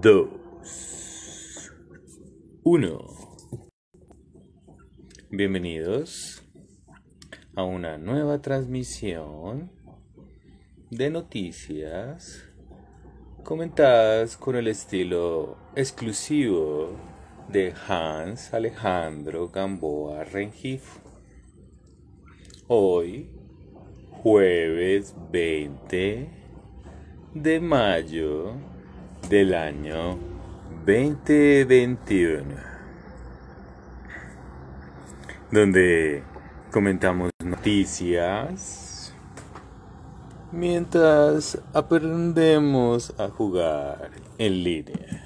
...dos... ...uno. Bienvenidos a una nueva transmisión de noticias comentadas con el estilo exclusivo de Hans Alejandro Gamboa Rengifo. Hoy, jueves 20 de mayo del año 2021, donde comentamos noticias mientras aprendemos a jugar en línea.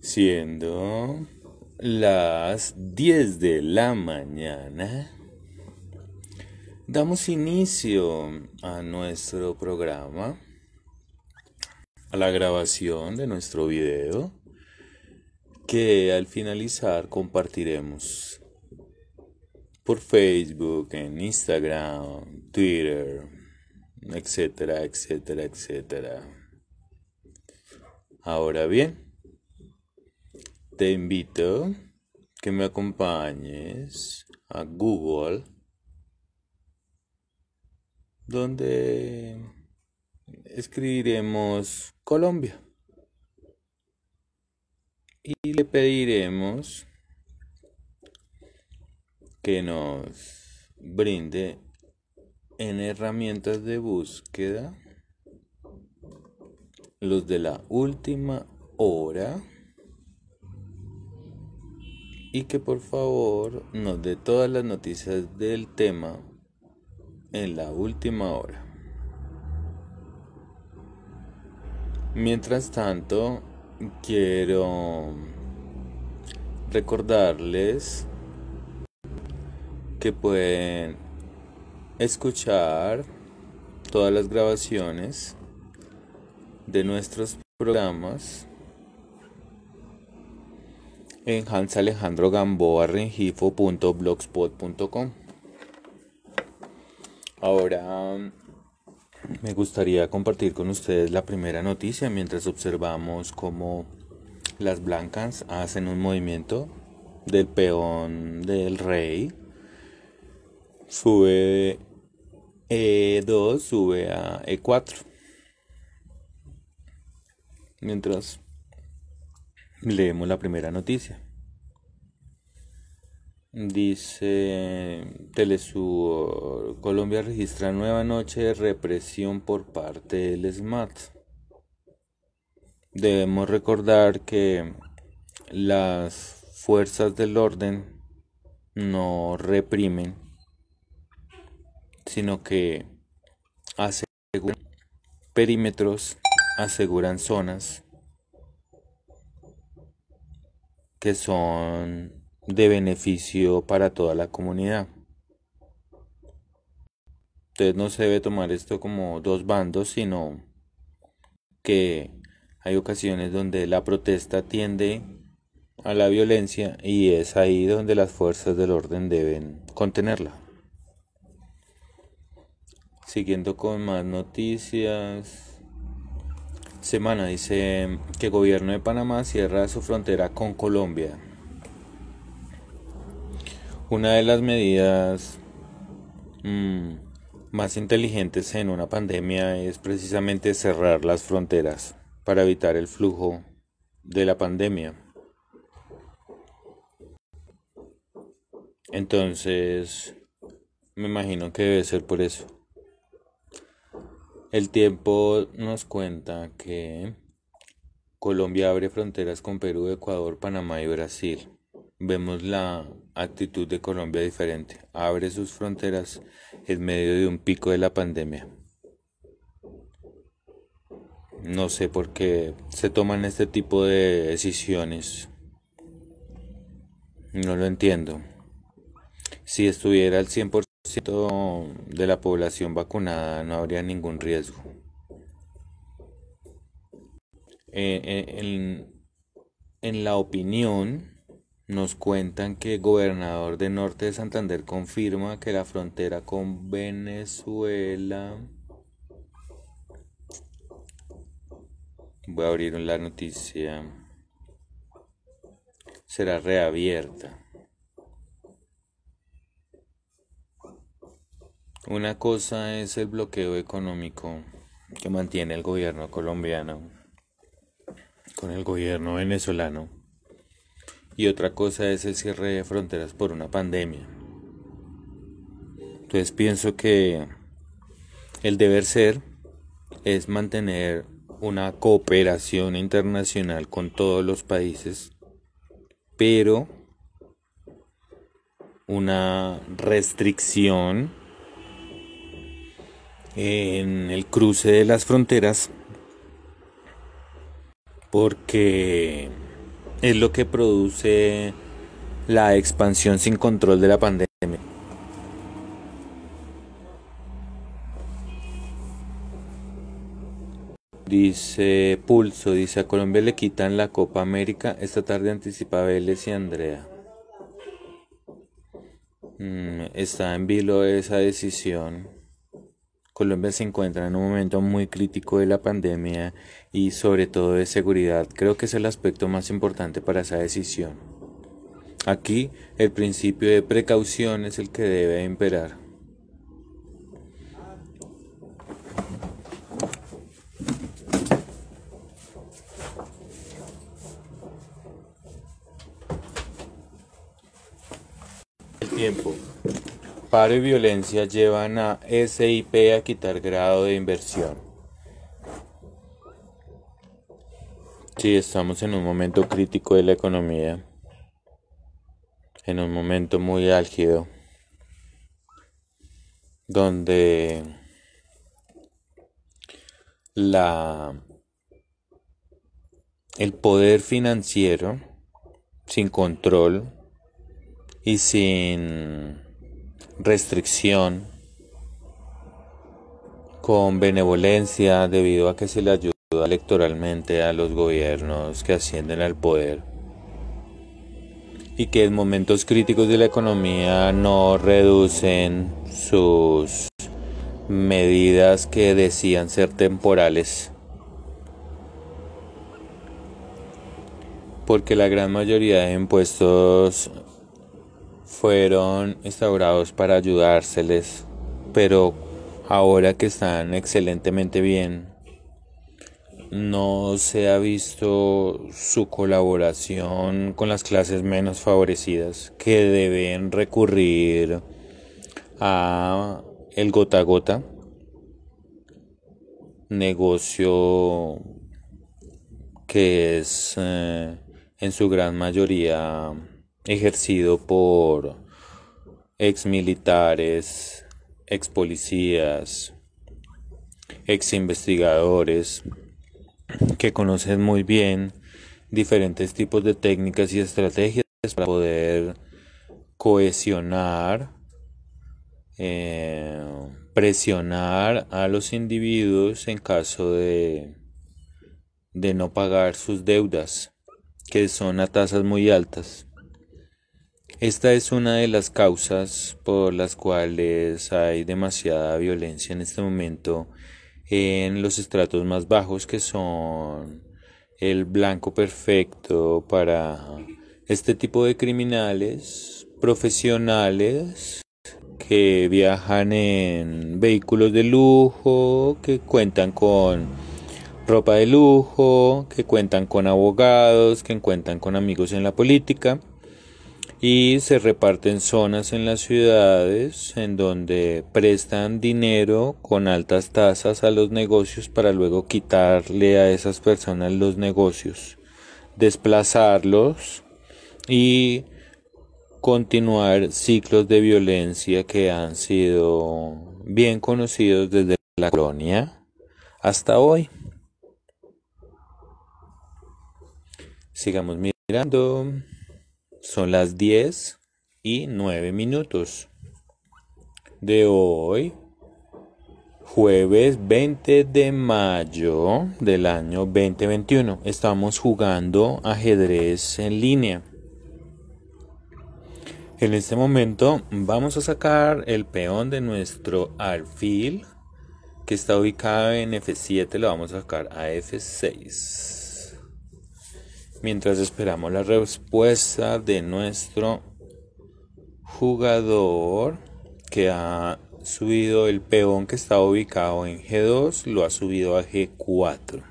Siendo las 10 de la mañana. Damos inicio a nuestro programa, a la grabación de nuestro video, que al finalizar compartiremos por Facebook, en Instagram, Twitter, etcétera, etcétera, etcétera. Ahora bien, te invito que me acompañes a Google donde escribiremos Colombia y le pediremos que nos brinde en herramientas de búsqueda los de la última hora y que por favor nos dé todas las noticias del tema en la última hora. Mientras tanto, quiero recordarles que pueden escuchar todas las grabaciones de nuestros programas en blogspot.com Ahora me gustaría compartir con ustedes la primera noticia mientras observamos cómo las blancas hacen un movimiento del peón del rey. Sube E2, sube a E4. Mientras leemos la primera noticia. Dice Telesur, Colombia registra nueva noche de represión por parte del SMAT. Debemos recordar que las fuerzas del orden no reprimen, sino que aseguran perímetros, aseguran zonas que son de beneficio para toda la comunidad. Entonces no se debe tomar esto como dos bandos, sino que hay ocasiones donde la protesta tiende a la violencia y es ahí donde las fuerzas del orden deben contenerla. Siguiendo con más noticias. Semana dice que el gobierno de Panamá cierra su frontera con Colombia. Una de las medidas mm, más inteligentes en una pandemia es precisamente cerrar las fronteras para evitar el flujo de la pandemia. Entonces, me imagino que debe ser por eso. El tiempo nos cuenta que Colombia abre fronteras con Perú, Ecuador, Panamá y Brasil vemos la actitud de Colombia diferente. Abre sus fronteras en medio de un pico de la pandemia. No sé por qué se toman este tipo de decisiones. No lo entiendo. Si estuviera el 100% de la población vacunada, no habría ningún riesgo. Eh, eh, en, en la opinión nos cuentan que el gobernador de norte de Santander confirma que la frontera con Venezuela... Voy a abrir la noticia. Será reabierta. Una cosa es el bloqueo económico que mantiene el gobierno colombiano con el gobierno venezolano y otra cosa es el cierre de fronteras por una pandemia. Entonces pienso que el deber ser es mantener una cooperación internacional con todos los países, pero una restricción en el cruce de las fronteras porque es lo que produce la expansión sin control de la pandemia. Dice Pulso, dice a Colombia le quitan la Copa América. Esta tarde anticipa Vélez y Andrea. Mm, está en vilo esa decisión. Colombia se encuentra en un momento muy crítico de la pandemia y sobre todo de seguridad. Creo que es el aspecto más importante para esa decisión. Aquí el principio de precaución es el que debe imperar. El tiempo paro y violencia llevan a SIP a quitar grado de inversión. Sí, estamos en un momento crítico de la economía, en un momento muy álgido, donde la, el poder financiero sin control y sin restricción, con benevolencia debido a que se le ayuda electoralmente a los gobiernos que ascienden al poder y que en momentos críticos de la economía no reducen sus medidas que decían ser temporales. Porque la gran mayoría de impuestos fueron instaurados para ayudárseles, pero ahora que están excelentemente bien, no se ha visto su colaboración con las clases menos favorecidas que deben recurrir a el gota a gota negocio que es eh, en su gran mayoría ejercido por ex militares, ex policías, ex investigadores que conocen muy bien diferentes tipos de técnicas y estrategias para poder cohesionar, eh, presionar a los individuos en caso de no pagar sus deudas, que son a tasas muy altas. Esta es una de las causas por las cuales hay demasiada violencia en este momento en los estratos más bajos que son el blanco perfecto para este tipo de criminales profesionales que viajan en vehículos de lujo, que cuentan con ropa de lujo, que cuentan con abogados, que cuentan con amigos en la política y se reparten zonas en las ciudades en donde prestan dinero con altas tasas a los negocios para luego quitarle a esas personas los negocios, desplazarlos y continuar ciclos de violencia que han sido bien conocidos desde la colonia hasta hoy. Sigamos mirando. Son las 10 y 9 minutos de hoy, jueves 20 de mayo del año 2021. Estamos jugando ajedrez en línea. En este momento vamos a sacar el peón de nuestro alfil que está ubicado en F7, lo vamos a sacar a F6 mientras esperamos la respuesta de nuestro jugador que ha subido el peón que estaba ubicado en G2, lo ha subido a G4.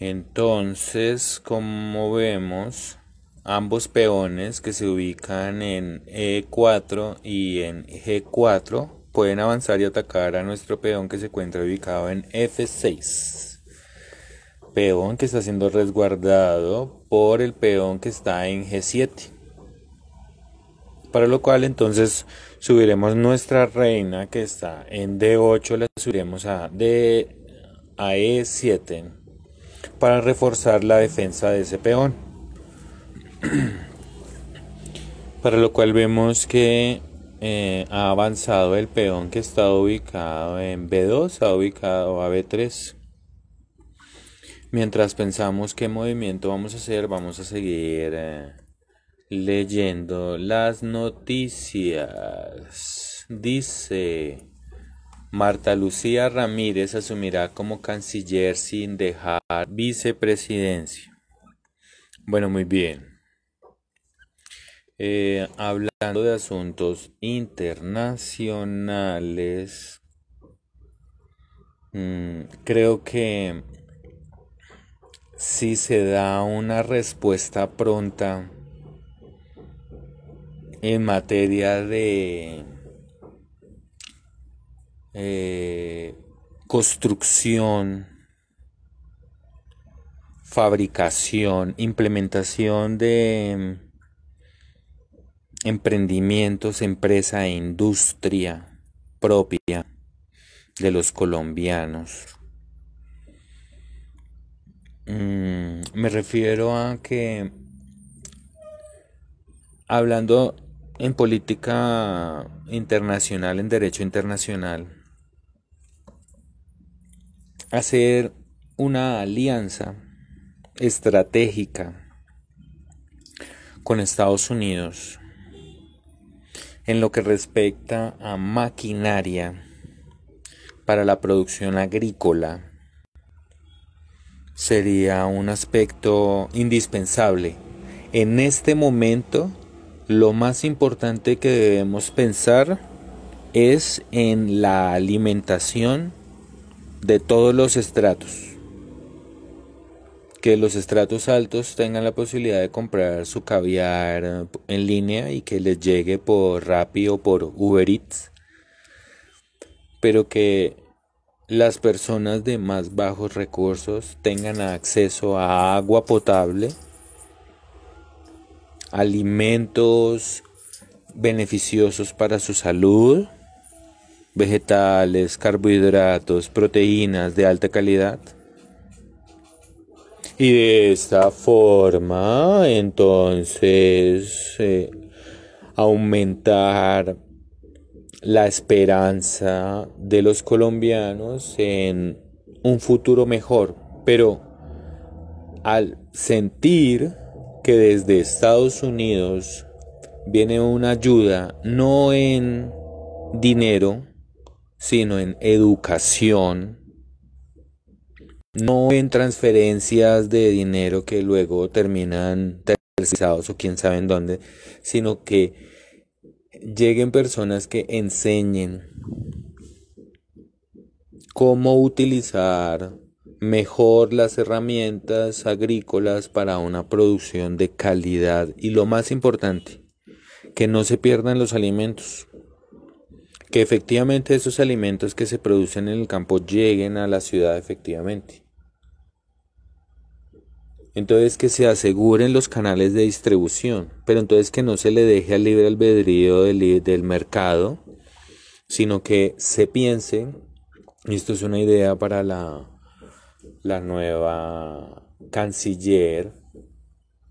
Entonces, como vemos, ambos peones que se ubican en E4 y en G4 pueden avanzar y atacar a nuestro peón que se encuentra ubicado en F6 peón que está siendo resguardado por el peón que está en G7. Para lo cual entonces subiremos nuestra reina que está en D8, la subiremos a, D, a E7 para reforzar la defensa de ese peón. para lo cual vemos que eh, ha avanzado el peón que está ubicado en B2, ha ubicado a B3 mientras pensamos qué movimiento vamos a hacer, vamos a seguir eh, leyendo las noticias. Dice, Marta Lucía Ramírez asumirá como canciller sin dejar vicepresidencia. Bueno, muy bien. Eh, hablando de asuntos internacionales, mm, creo que si se da una respuesta pronta en materia de eh, construcción, fabricación, implementación de em, emprendimientos, empresa e industria propia de los colombianos. Mm, me refiero a que hablando en política internacional, en derecho internacional, hacer una alianza estratégica con Estados Unidos en lo que respecta a maquinaria para la producción agrícola sería un aspecto indispensable. En este momento, lo más importante que debemos pensar es en la alimentación de todos los estratos. Que los estratos altos tengan la posibilidad de comprar su caviar en línea y que les llegue por Rappi o por Uber Eats. Pero que las personas de más bajos recursos tengan acceso a agua potable, alimentos beneficiosos para su salud, vegetales, carbohidratos, proteínas de alta calidad. Y de esta forma, entonces, eh, aumentar la esperanza de los colombianos en un futuro mejor, pero al sentir que desde Estados Unidos viene una ayuda no en dinero, sino en educación, no en transferencias de dinero que luego terminan tercerizados o quién sabe en dónde, sino que lleguen personas que enseñen cómo utilizar mejor las herramientas agrícolas para una producción de calidad y lo más importante, que no se pierdan los alimentos, que efectivamente esos alimentos que se producen en el campo lleguen a la ciudad efectivamente. Entonces que se aseguren los canales de distribución, pero entonces que no se le deje al libre albedrío del, mercado, sino que se piense, y esto es una idea para la, la nueva canciller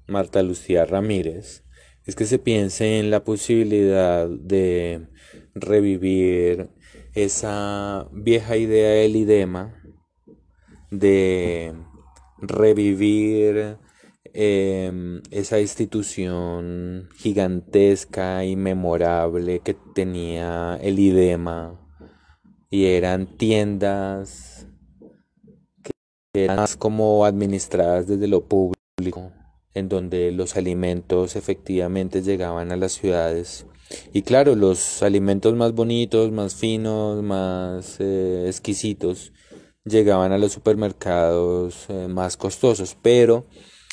Marta Lucía Ramírez, es que se piense en la posibilidad de revivir esa vieja idea del idema de revivir em, esa institución gigantesca y memorable que tenía el idema y eran tiendas que eran más como administradas desde lo público en donde los alimentos efectivamente llegaban a las ciudades y claro los alimentos más bonitos más finos más eh, exquisitos llegaban a los supermercados eh, más costosos, pero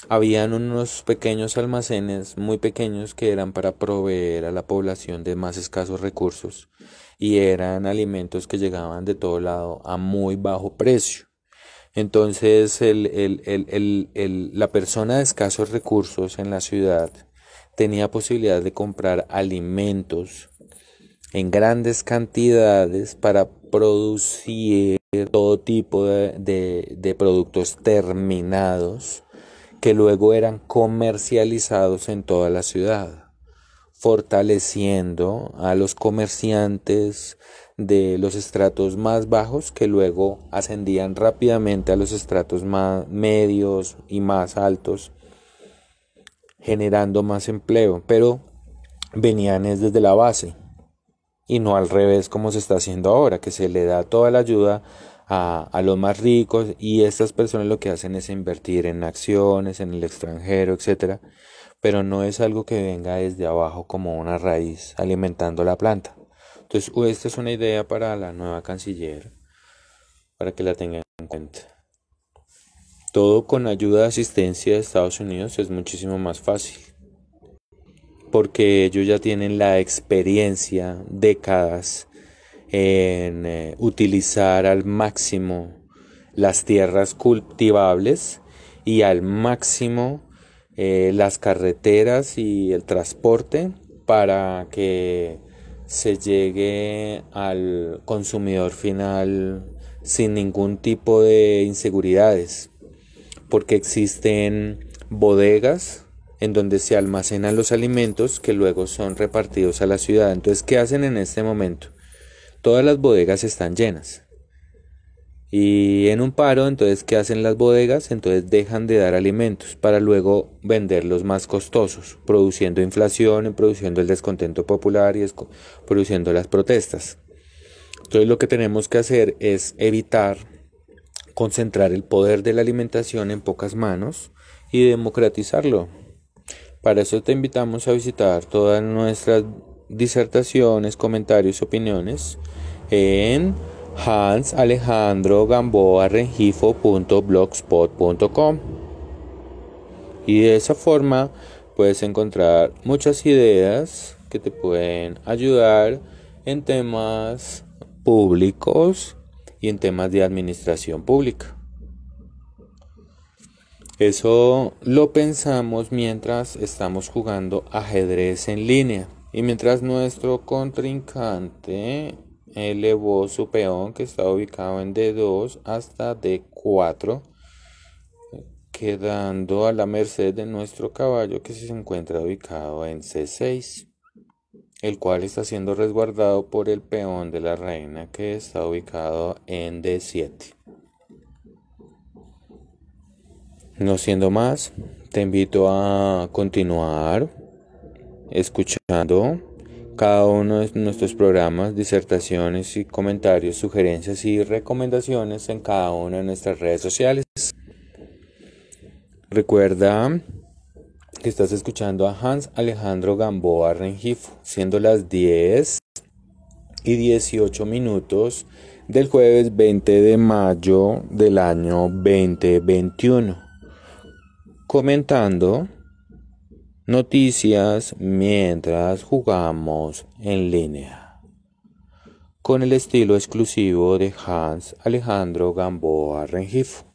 habían unos pequeños almacenes muy pequeños que eran para proveer a la población de más escasos recursos y eran alimentos que llegaban de todo lado a muy bajo precio. Entonces el, la persona de escasos recursos en la ciudad tenía posibilidad de comprar alimentos en grandes cantidades para producir todo tipo de, productos terminados que luego eran comercializados en toda la ciudad, fortaleciendo a los comerciantes de los estratos más bajos que luego ascendían rápidamente a los estratos más medios y más altos, generando más empleo, pero venían desde la base y no al revés como se está haciendo ahora, que se le da toda la ayuda a, los más ricos y estas personas lo que hacen es invertir en acciones, en el extranjero, etc. Pero no es algo que venga desde abajo como una raíz alimentando la planta. Entonces, esta es una idea para la nueva canciller, para que la tengan en cuenta. Todo con ayuda de asistencia de Estados Unidos es muchísimo más fácil porque ellos ya tienen la experiencia, décadas, en eh, utilizar al máximo las tierras cultivables y al máximo eh, las carreteras y el transporte para que se llegue al consumidor final sin ningún tipo de inseguridades, porque existen bodegas en donde se almacenan los alimentos que luego son repartidos a la ciudad. Entonces, ¿qué hacen en este momento? Todas las bodegas están llenas. Y en un paro, entonces, ¿qué hacen las bodegas? Entonces dejan de dar alimentos para luego venderlos más costosos, produciendo inflación, produciendo el descontento popular y produciendo las protestas. Entonces lo que tenemos que hacer es evitar concentrar el poder de la alimentación en pocas manos y democratizarlo, para eso te invitamos a visitar todas nuestras disertaciones, comentarios, opiniones en Hans y de esa forma puedes encontrar muchas ideas que te pueden ayudar en temas públicos y en temas de administración pública. Eso lo pensamos mientras estamos jugando ajedrez en línea. Y mientras nuestro contrincante elevó su peón que está ubicado en D2 hasta D4, quedando a la merced de nuestro caballo que se encuentra ubicado en C6, el cual está siendo resguardado por el peón de la reina que está ubicado en D7. No siendo más, te invito a continuar escuchando cada uno de nuestros programas, disertaciones y comentarios, sugerencias y recomendaciones en cada una de nuestras redes sociales. Recuerda que estás escuchando a Hans Alejandro Gamboa Rengifo, siendo las 10 y 18 minutos del jueves 20 de mayo del año 2021 comentando noticias mientras jugamos en línea, con el estilo exclusivo de Hans Alejandro Gamboa Rengifo.